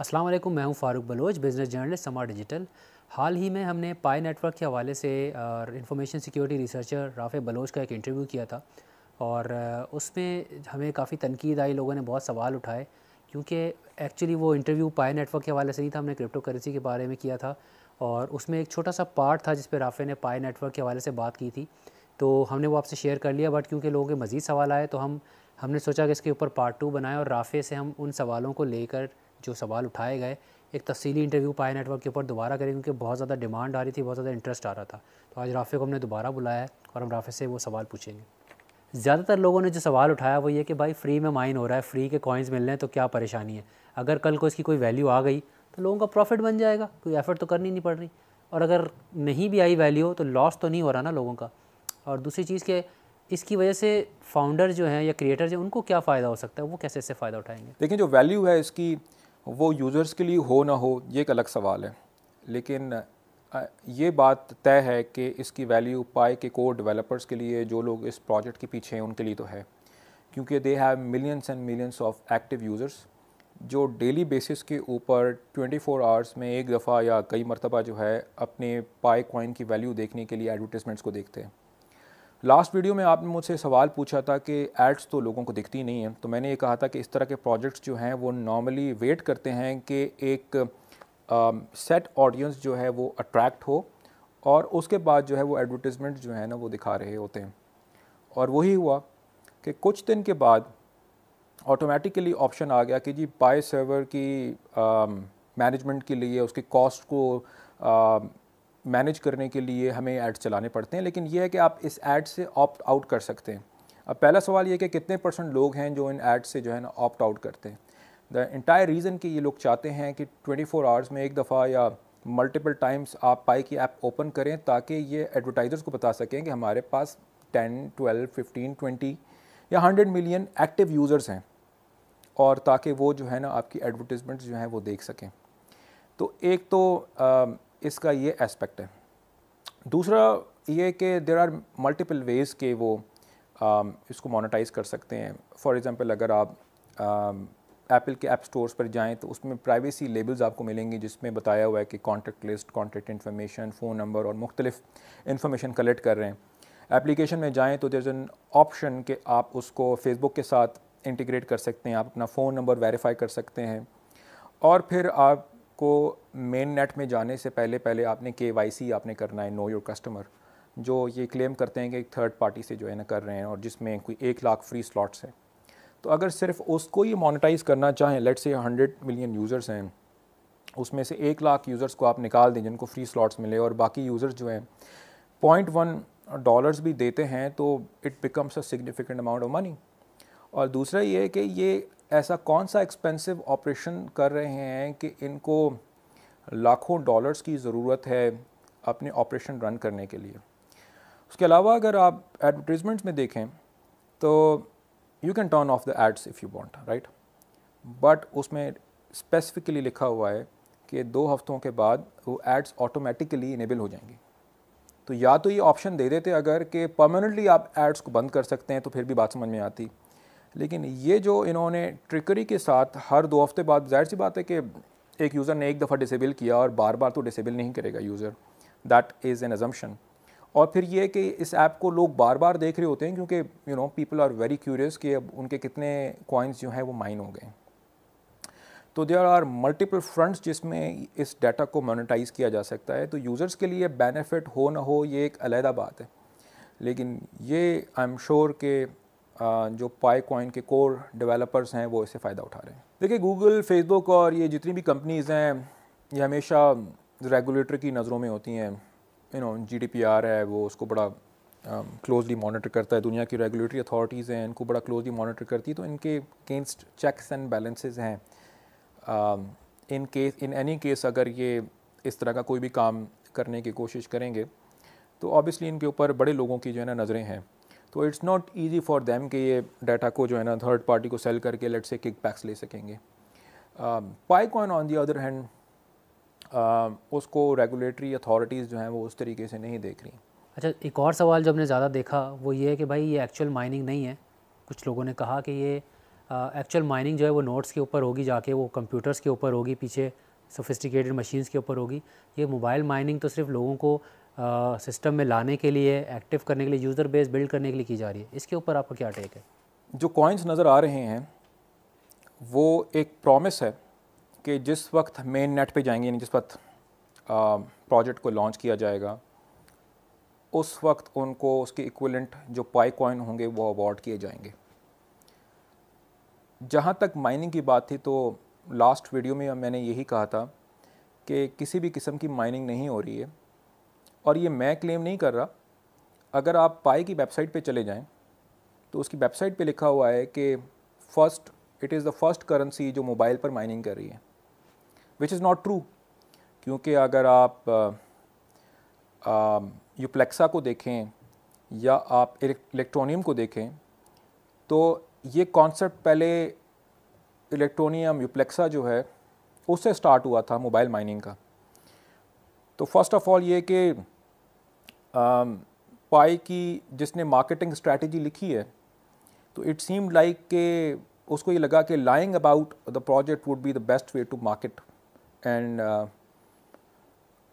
अस्सलाम वालेकुम मैं हूं Farooq Baloch business journalist Samaa digital हाल ही में हमने पाई नेटवर्क के हवाले से और information security researcher Rafay Baloch का एक इंटरव्यू किया था और उसमें हमें काफ़ी तनकीद आई लोगों ने बहुत सवाल उठाए क्योंकि एक्चुअली वो इंटरव्यू पाई नेटवर्क के हवाले से नहीं था हमने क्रिप्टो करेंसी के बारे में किया था और उसमें एक छोटा सा पार्ट था जिस पर राफ़े ने पाई नेटवर्क के हवाले से बात की थी तो हमने वो आपसे शेयर कर लिया बट क्योंकि लोगों के मज़ीद सवाल आए तो हम हमने सोचा कि इसके ऊपर पार्ट टू बनाए और राफ़े से हम उन सवालों को लेकर जो सवाल उठाए गए एक तफसीली इंटरव्यू पाए नेटवर्क के ऊपर दोबारा करें क्योंकि बहुत ज़्यादा डिमांड आ रही थी बहुत ज़्यादा इंटरेस्ट आ रहा था तो आज राफे को हमने दोबारा बुलाया है और हम राफे से वो सवाल पूछेंगे ज़्यादातर लोगों ने जो सवाल उठाया वो ये कि भाई फ्री में माइन हो रहा है फ्री के कॉइन्स मिल रहे हैं तो क्या परेशानी है अगर कल को इसकी कोई वैल्यू आ गई तो लोगों का प्रॉफिट बन जाएगा कोई एफर्ट तो करनी नहीं पड़ रही और अगर नहीं भी आई वैल्यू तो लॉस तो नहीं हो रहा ना लोगों का और दूसरी चीज़ के इसकी वजह से फाउंडर जो हैं या क्रिएटर जो उनको क्या फ़ायदा हो सकता है वो कैसे इससे फ़ायदा उठाएंगे देखिए जो वैल्यू है इसकी वो यूज़र्स के लिए हो ना हो ये एक अलग सवाल है लेकिन ये बात तय है कि इसकी वैल्यू पाए के कोर डेवलपर्स के लिए जो लोग इस प्रोजेक्ट के पीछे हैं उनके लिए तो है क्योंकि they have millions and millions of active users जो डेली बेसिस के ऊपर 24 आवर्स में एक दफ़ा या कई मरतबा जो है अपने पाए कॉइन की वैल्यू देखने के लिए एडवर्टिजमेंट्स को देखते हैं लास्ट वीडियो में आपने मुझसे सवाल पूछा था कि एड्स तो लोगों को दिखती नहीं है तो मैंने ये कहा था कि इस तरह के प्रोजेक्ट्स जो हैं वो नॉर्मली वेट करते हैं कि एक सेट uh, ऑडियंस जो है वो अट्रैक्ट हो और उसके बाद जो है वो एडवर्टिज़मेंट जो है ना वो दिखा रहे होते हैं और वही हुआ कि कुछ दिन के बाद ऑटोमेटिकली ऑप्शन आ गया कि जी बाय सर्वर की मैनेजमेंट uh, के लिए उसकी कॉस्ट को uh, मैनेज करने के लिए हमें ऐड चलाने पड़ते हैं लेकिन ये है कि आप इस ऐड से ऑप्ट आउट कर सकते हैं अब पहला सवाल ये कि कितने परसेंट लोग हैं जो इन ऐड से जो है ना ऑप्ट आउट करते हैं द इंटायर रीज़न कि ये लोग चाहते हैं कि 24 आवर्स में एक दफ़ा या मल्टीपल टाइम्स आप पाई की ऐप ओपन करें ताकि ये एडवर्टाइज़र्स को बता सकें कि हमारे पास 10, 12, 15, 20 या 100 मिलियन एक्टिव यूज़र्स हैं और ताकि वो जो है ना आपकी एडवर्टीज़मेंट्स जो हैं वो देख सकें तो एक तो इसका ये एस्पेक्ट है दूसरा ये कि देर आर मल्टीपल वेज़ के वो आ, um, इसको मोनेटाइज कर सकते हैं फॉर एग्ज़ाम्पल अगर आप एप्पल um, के ऐप स्टोर्स पर जाएं तो उसमें प्राइवेसी लेबल्स आपको मिलेंगी जिसमें बताया हुआ है कि contact list contact information phone number और मुख्तलिफ इन्फॉर्मेशन कलेक्ट कर रहे हैं एप्लीकेशन में जाएं तो देर एन ऑप्शन कि आप उसको फेसबुक के साथ इंटीग्रेट कर सकते हैं आप अपना फ़ोन नंबर वेरीफाई कर सकते हैं और फिर आपको मेन नेट में जाने से पहले पहले आपने के आपने करना है नो योर कस्टमर जो ये क्लेम करते हैं कि एक थर्ड पार्टी से जो है ना कर रहे हैं और जिसमें कोई एक लाख फ्री स्लॉट्स हैं तो अगर सिर्फ उसको ये मोनेटाइज करना चाहें लेट से हंड्रेड मिलियन यूज़र्स हैं उसमें से एक लाख यूज़र्स को आप निकाल दें जिनको फ्री स्लॉट्स मिले और बाकी यूज़र्स जो हैं पॉइंट वन डॉलर्स भी देते हैं तो it becomes a significant amount of money और दूसरा ये है कि ये ऐसा कौन सा एक्सपेंसिव ऑपरेशन कर रहे हैं कि इनको लाखों डॉलर्स की ज़रूरत है अपने ऑपरेशन रन करने के लिए उसके अलावा अगर आप एडवर्टीज़मेंट्स में देखें तो you can turn off the ads if you want right but उसमें स्पेसिफिकली लिखा हुआ है कि दो हफ्तों के बाद वो एड्स ऑटोमेटिकली इनेबल हो जाएंगी तो या तो ये ऑप्शन दे देते अगर कि परमानेंटली आप एड्स को बंद कर सकते हैं तो फिर भी बात समझ में आती लेकिन ये जो इन्होंने ट्रिकरी के साथ हर दो हफ्ते बाद जाहिर सी बात है कि एक यूज़र ने एक दफ़ा डिसेबल किया और बार बार तो डिसेबल नहीं करेगा user that is an exemption और फिर ये कि इस ऐप को लोग बार बार देख रहे होते हैं क्योंकि you know people are very curious कि अब उनके कितने कॉइन्स जो हैं वो माइन हो गए तो देर आर मल्टीपल फ्रंट्स जिसमें इस डाटा को मोनिटाइज़ किया जा सकता है तो यूज़र्स के लिए बेनिफिट हो ना हो ये एक अलहदा बात है लेकिन ये आई एम श्योर के जो पाई कॉइन के कोर डेवलपर्स हैं वो इससे फ़ायदा उठा रहे हैं देखिए गूगल फेसबुक और ये जितनी भी कंपनीज़ हैं ये हमेशा रेगुलेटर की नज़रों में होती हैं यू नो जी है वो उसको बड़ा क्लोजली um, मॉनिटर करता है दुनिया की रेगुलेटरी अथॉरिटीज़ हैं इनको बड़ा क्लोजली मॉनिटर करती है तो इनके अगेंस्ट चेक्स एंड बैलेंसेज हैं in case in any case अगर ये इस तरह का कोई भी काम करने की कोशिश करेंगे तो ऑब्वियसली इनके ऊपर बड़े लोगों की जो है ना नज़रें हैं तो it's not easy for them कि ये डाटा को जो है ना थर्ड पार्टी को सेल करके लेट से किक पैक्स ले सकेंगे Pi coin on the other hand उसको रेगुलेटरी अथॉरिटीज़ जो हैं वो उस तरीके से नहीं देख रही अच्छा एक और सवाल जो हमने ज़्यादा देखा वो ये है कि भाई ये एक्चुअल माइनिंग नहीं है कुछ लोगों ने कहा कि ये एक्चुअल uh, माइनिंग जो है वो नोट्स के ऊपर होगी जाके वो कंप्यूटर्स के ऊपर होगी पीछे सोफिस्टिकेटेड मशीन्स के ऊपर होगी ये मोबाइल माइनिंग तो सिर्फ लोगों को सिस्टम में लाने के लिए एक्टिव करने के लिए यूज़र बेस बिल्ड करने के लिए की जा रही है इसके ऊपर आपका क्या टेक है जो कॉइन्स नज़र आ रहे हैं वो एक प्रॉमिस है कि जिस वक्त मेन नेट पे जाएंगे यानी जिस वक्त प्रोजेक्ट को लॉन्च किया जाएगा उस वक्त उनको उसके इक्वलेंट जो पाई कॉइन होंगे वो अवॉर्ड किए जाएंगे जहाँ तक माइनिंग की बात थी तो लास्ट वीडियो में मैंने यही कहा था कि किसी भी किस्म की माइनिंग नहीं हो रही है और ये मैं क्लेम नहीं कर रहा अगर आप पाई की वेबसाइट पे चले जाएं तो उसकी वेबसाइट पे लिखा हुआ है कि first it is the first currency जो मोबाइल पर माइनिंग कर रही है विच इज़ नॉट ट्रू क्योंकि अगर आप यूप्लेक्सा को देखें या आप इलेक्ट्रॉनियम को देखें तो ये कॉन्सेप्ट पहले इलेक्ट्रॉनियम यूप्लेक्सा जो है उससे स्टार्ट हुआ था मोबाइल माइनिंग का तो फर्स्ट ऑफ ऑल ये कि Um, पाई की जिसने मार्केटिंग स्ट्रैटेजी लिखी है तो इट सीम लाइक के उसको ये लगा कि lying about the project would be the best way to market and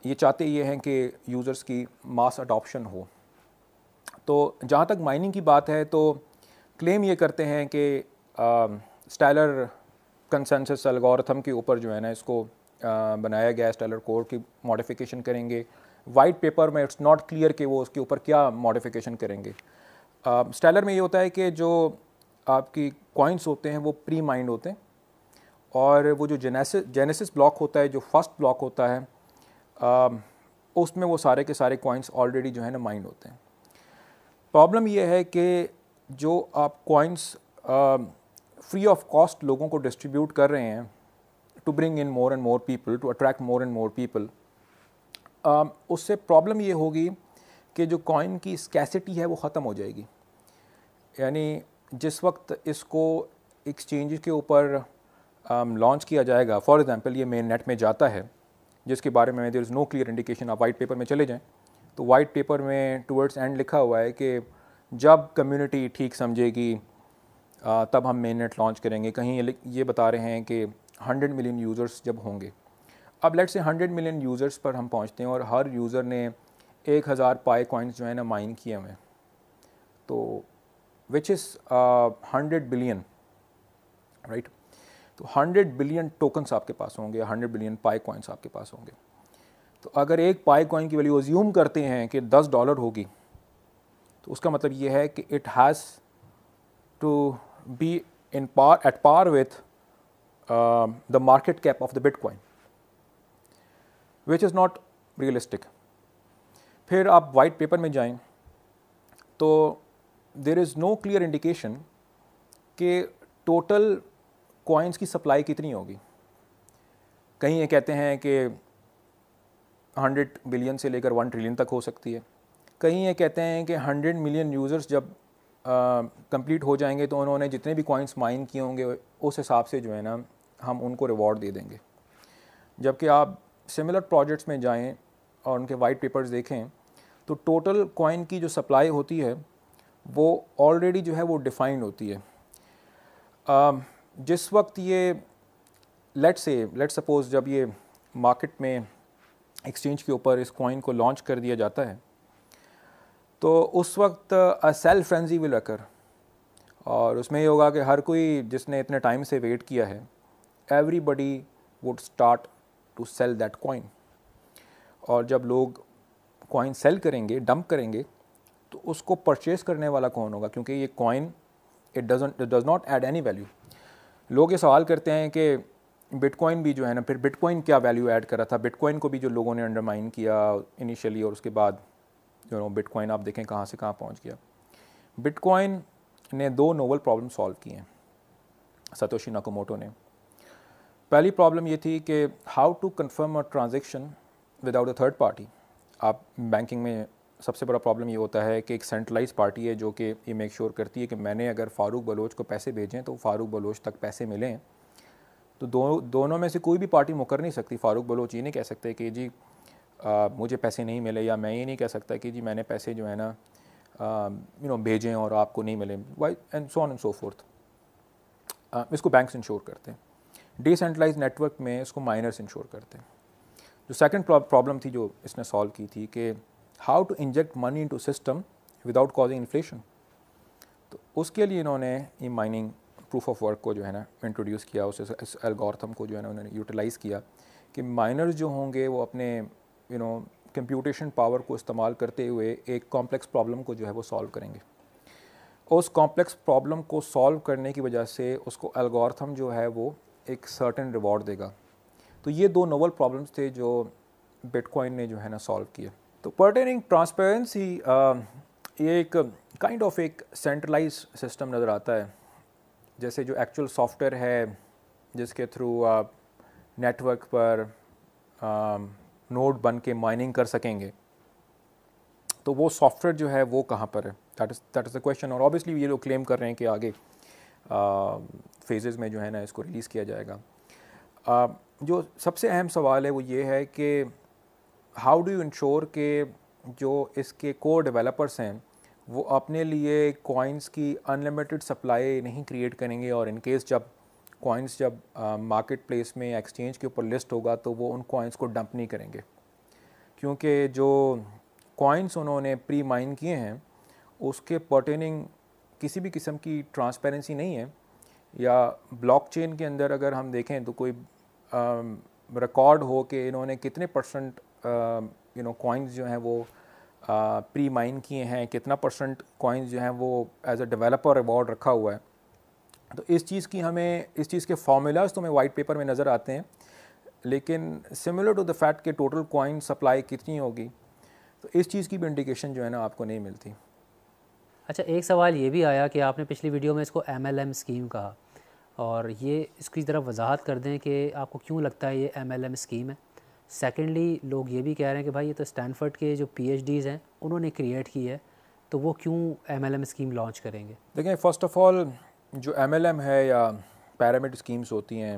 ये चाहते ये हैं कि यूज़र्स की मास अडॉप्शन हो तो जहाँ तक माइनिंग की बात है तो क्लेम ये करते हैं कि स्टाइलर कंसेंसस अलगोरथम के ऊपर जो है ना इसको आ, uh, बनाया गया स्टाइलर कोर की मॉडिफिकेशन करेंगे वाइट पेपर में इट्स नॉट क्लियर कि वो उसके ऊपर क्या मॉडिफिकेशन करेंगे स्टेलर uh, में ये होता है कि जो आपकी कॉइन्स होते हैं वो प्री माइंड होते हैं और वो जो जेनेसिस जेनेसिस ब्लॉक होता है जो फर्स्ट ब्लॉक होता है uh, उसमें वो सारे के सारे कॉइन्स ऑलरेडी जो है ना माइंड होते हैं प्रॉब्लम ये है कि जो आप कॉइन्स फ्री ऑफ कॉस्ट लोगों को डिस्ट्रीब्यूट कर रहे हैं to bring in more and more people to attract more and more people उससे प्रॉब्लम ये होगी कि जो कॉइन की स्कैसिटी है वो ख़त्म हो जाएगी यानी जिस वक्त इसको एक्सचेंज के ऊपर लॉन्च किया जाएगा फॉर एग्ज़ाम्पल ये मेन नेट में जाता है जिसके बारे में there is no clear indication आप वाइट पेपर में चले जाएँ तो वाइट पेपर में टूवर्ड्स एंड लिखा हुआ है कि जब कम्युनिटी ठीक समझेगी तब हम मेन नेट लॉन्च करेंगे कहीं ये बता रहे हैं कि हंड्रेड मिलियन यूज़र्स जब होंगे अब लेट से 100 मिलियन यूज़र्स पर हम पहुंचते हैं और हर यूज़र ने एक हज़ार पाए कॉइन्स जो है ना माइन किए हुए हैं तो which is hundred billion right तो हंड्रेड बिलियन टोकन्स आपके पास होंगे हंड्रेड बिलियन पाए कॉइन्स आपके पास होंगे तो अगर एक पाए कॉइन की वैल्यू अज्यूम करते हैं कि दस डॉलर होगी तो उसका मतलब ये है कि it has to be in par at par with the market cap of the bitcoin which is not realistic फिर आप वाइट पेपर में जाएं तो there is no clear indication कि टोटल कॉइन्स की सप्लाई कितनी होगी कहीं ये कहते हैं कि 100 बिलियन से लेकर 1 ट्रिलियन तक हो सकती है कहीं ये कहते हैं कि 100 मिलियन यूज़र्स जब कंप्लीट हो जाएंगे तो उन्होंने जितने भी कॉइन्स माइन किए होंगे उस हिसाब से जो है ना हम उनको रिवॉर्ड दे देंगे जबकि आप सिमिलर प्रोजेक्ट्स में जाएं और उनके वाइट पेपर्स देखें तो टोटल कॉइन की जो सप्लाई होती है वो ऑलरेडी जो है वो डिफाइंड होती है जिस वक्त ये लेट से लेट सपोज़ जब ये मार्केट में एक्सचेंज के ऊपर इस कॉइन को लॉन्च कर दिया जाता है तो उस वक्त सेल फ्रेंजी विल अकर और उसमें ये होगा कि हर कोई जिसने इतने टाइम से वेट किया है everybody would start to sell that coin और जब लोग कॉइन सेल करेंगे डंप करेंगे तो उसको परचेज़ करने वाला कौन होगा क्योंकि ये coin it doesn't does not add any value लोग ये सवाल करते हैं कि बिटकॉइन भी जो है ना फिर बिटकॉइन क्या वैल्यू ऐड करा था बिटकॉइन को भी जो लोगों ने अंडरमाइन किया इनिशियली और उसके बाद जो नो बिटकॉइन आप देखें कहाँ से कहाँ पहुँच गया बिटकॉइन ने दो नोवल प्रॉब्लम सॉल्व किए हैं सतोशी नाकोमोटो ने पहली प्रॉब्लम ये थी कि how to confirm a transaction without a third party आप बैंकिंग में सबसे बड़ा प्रॉब्लम ये होता है कि एक सेंट्रलाइज पार्टी है जो कि ये मेक श्योर करती है कि मैंने अगर फारूक बलोच को पैसे भेजें तो फारूक बलोच तक पैसे मिलें तो दो, दोनों में से कोई भी पार्टी मुकर नहीं सकती फारूक बलोच ये नहीं कह सकते कि जी आ, मुझे पैसे नहीं मिले या मैं ये नहीं कह सकता कि जी मैंने पैसे जो है ना यू नो भेजें और आपको नहीं मिले Y and so on and so forth इसको बैंक इंश्योर करते हैं डिसेंट्रलाइज नेटवर्क में इसको माइनर्स इंश्योर करते हैं जो सेकेंड प्रॉब्लम थी जो इसने सॉल्व की थी कि how to inject money into system without causing inflation तो उसके लिए इन्होंने ये माइनिंग प्रूफ ऑफ वर्क को जो है ना इंट्रोड्यूस किया उस इस एल्गोरिथम को जो है ना उन्होंने यूटिलाइज़ किया कि माइनर्स जो होंगे वो अपने यू नो कंप्यूटेशन पावर को इस्तेमाल करते हुए एक कॉम्प्लेक्स प्रॉब्लम को जो है वो सॉल्व करेंगे उस कॉम्प्लेक्स प्रॉब्लम को सॉल्व करने की वजह से उसको एल्गोरिथम जो है वो एक सर्टन रिवॉर्ड देगा तो ये दो नोवल प्रॉब्लम्स थे जो बिटकॉइन ने जो है ना सॉल्व किए तो पर्टेनिंग ट्रांसपेरेंसी ये एक काइंड ऑफ एक सेंट्रलाइज सिस्टम नज़र आता है जैसे जो एक्चुअल सॉफ्टवेयर है जिसके थ्रू आप नेटवर्क पर नोड बन के माइनिंग कर सकेंगे तो वो सॉफ्टवेयर जो है वो कहाँ पर है that is that is the question और ऑब्वियसली ये लोग क्लेम कर रहे हैं कि आगे फेजेज़ में जो है ना इसको रिलीज़ किया जाएगा आ, जो सबसे अहम सवाल है वो ये है कि हाउ डू यू इंश्योर के जो इसके कोर डेवलपर्स हैं वो अपने लिए कॉइन्स की अनलिमिटेड सप्लाई नहीं क्रिएट करेंगे और इनकेस जब कॉइन्स जब मार्केट प्लेस में एक्सचेंज के ऊपर लिस्ट होगा तो वो उन कॉइन्स को डंप नहीं करेंगे क्योंकि जो कॉइन्स उन्होंने प्री माइन किए हैं उसके पर्टेनिंग किसी भी किस्म की ट्रांसपेरेंसी नहीं है या ब्लॉकचेन के अंदर अगर हम देखें तो कोई रिकॉर्ड हो कि इन्होंने कितने परसेंट यू नो कॉइन्स जो हैं वो प्री माइन किए हैं कितना परसेंट कॉइन्स जो हैं वो एज अ डेवलपर रिवॉर्ड रखा हुआ है तो इस चीज़ की हमें इस चीज़ के फार्मूलाज तो हमें वाइट पेपर में नज़र आते हैं लेकिन सिमिलर टू द फैक्ट के टोटल कॉइन सप्लाई कितनी होगी तो इस चीज़ की भी इंडिकेशन जो है ना आपको नहीं मिलती अच्छा एक सवाल ये भी आया कि आपने पिछली वीडियो में इसको एम स्कीम कहा और ये इसकी तरफ वजाहत कर दें कि आपको क्यों लगता है ये एम स्कीम है सेकेंडली लोग ये भी कह रहे हैं कि भाई ये तो स्टैनफर्ड के जो पी हैं उन्होंने क्रिएट की है तो वो क्यों एम स्कीम लॉन्च करेंगे देखें फ़र्स्ट ऑफ़ ऑल जो एम है या पैरामिड स्कीम्स होती हैं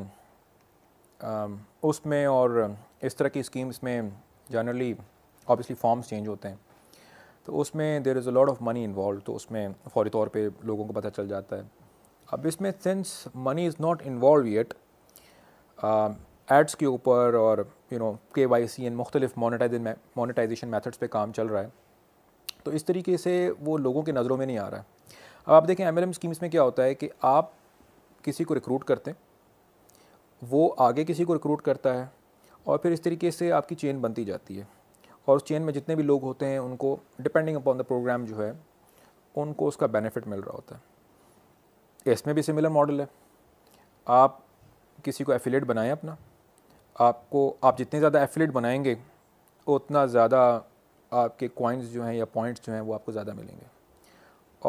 उसमें और इस तरह की स्कीम्स में जनरली ऑब्वियसली फॉर्म्स चेंज होते हैं तो उसमें there is a lot of money involve तो उसमें फौरी तौर पर लोगों को पता चल जाता है अब इसमें since money is not involve yet ads के ऊपर और यू नो के वाई सी एन मुख्तलिफ मोनिटाइजेशन मैथड्स पर काम चल रहा है तो इस तरीके से वो लोगों की नज़रों में नहीं आ रहा है अब आप देखें एम एल एम स्कीम्स में क्या होता है कि आप किसी को रिक्रूट करते हैं वो आगे किसी को रिक्रूट करता है और फिर इस तरीके से आपकी चेन बनती जाती है और उस चेन में जितने भी लोग होते हैं उनको डिपेंडिंग अपॉन द प्रोग्राम जो है उनको उसका बेनिफिट मिल रहा होता है इसमें भी सिमिलर मॉडल है आप किसी को एफिलेट बनाएं अपना आपको आप जितने ज़्यादा एफिलेट बनाएंगे उतना ज़्यादा आपके कॉइन्स जो हैं या पॉइंट्स जो हैं वो आपको ज़्यादा मिलेंगे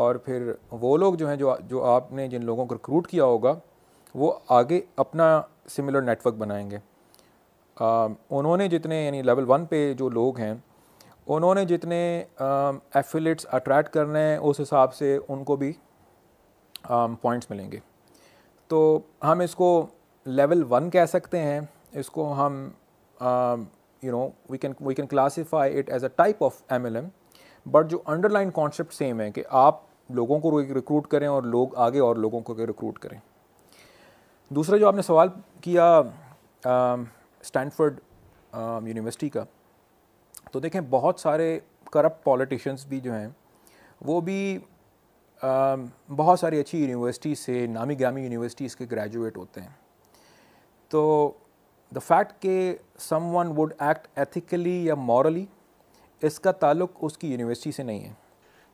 और फिर वो लोग जो हैं जो जो आपने जिन लोगों को रिक्रूट किया होगा वो आगे अपना सिमिलर नेटवर्क बनाएंगे Um, उन्होंने जितने यानी लेवल वन पे जो लोग हैं उन्होंने जितने एफिलेट्स um, अट्रैक्ट करने हैं उस हिसाब से उनको भी पॉइंट्स um, मिलेंगे तो हम इसको लेवल वन कह सकते हैं इसको हम you know we can we can classify it as a type of M L M but जो अंडरलाइन कॉन्सेप्ट सेम है कि आप लोगों को रिक्रूट करें और लोग आगे और लोगों को रिक्रूट करें दूसरा जो आपने सवाल किया स्टैनफर्ड यूनिवर्सिटी um, का तो देखें बहुत सारे करप्ट पॉलिटिशियंस भी जो हैं वो भी आ, um, बहुत सारी अच्छी यूनिवर्सिटी से नामी ग्रामी यूनिवर्सिटीज़ के ग्रेजुएट होते हैं तो द फैक्ट के someone would act ethically या मॉरली इसका ताल्लुक उसकी यूनिवर्सिटी से नहीं है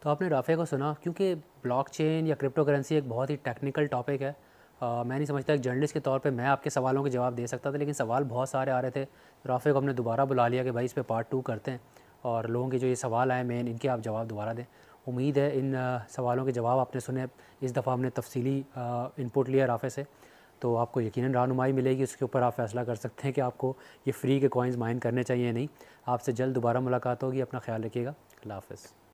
तो आपने राफे को सुना क्योंकि ब्लॉकचेन या क्रिप्टो करेंसी एक बहुत ही टेक्निकल टॉपिक है आ, मैं नहीं समझता एक जर्नलिस्ट के तौर पे मैं आपके सवालों के जवाब दे सकता था लेकिन सवाल बहुत सारे आ रहे थे राफे को हमने दोबारा बुला लिया कि भाई इस पर पार्ट टू करते हैं और लोगों के जो ये सवाल आए मेन इनके आप जवाब दोबारा दें उम्मीद है इन सवालों के जवाब आपने सुने इस दफ़ा हमने तफसीली इनपुट लिया राफे से तो आपको यकीन रहनुमाई मिलेगी उसके ऊपर आप फैसला कर सकते हैं कि आपको ये फ्री के कॉइन्स माइन करने चाहिए नहीं आपसे जल्द दोबारा मुलाकात होगी अपना ख्याल रखिएगा अल्लाह हाफ़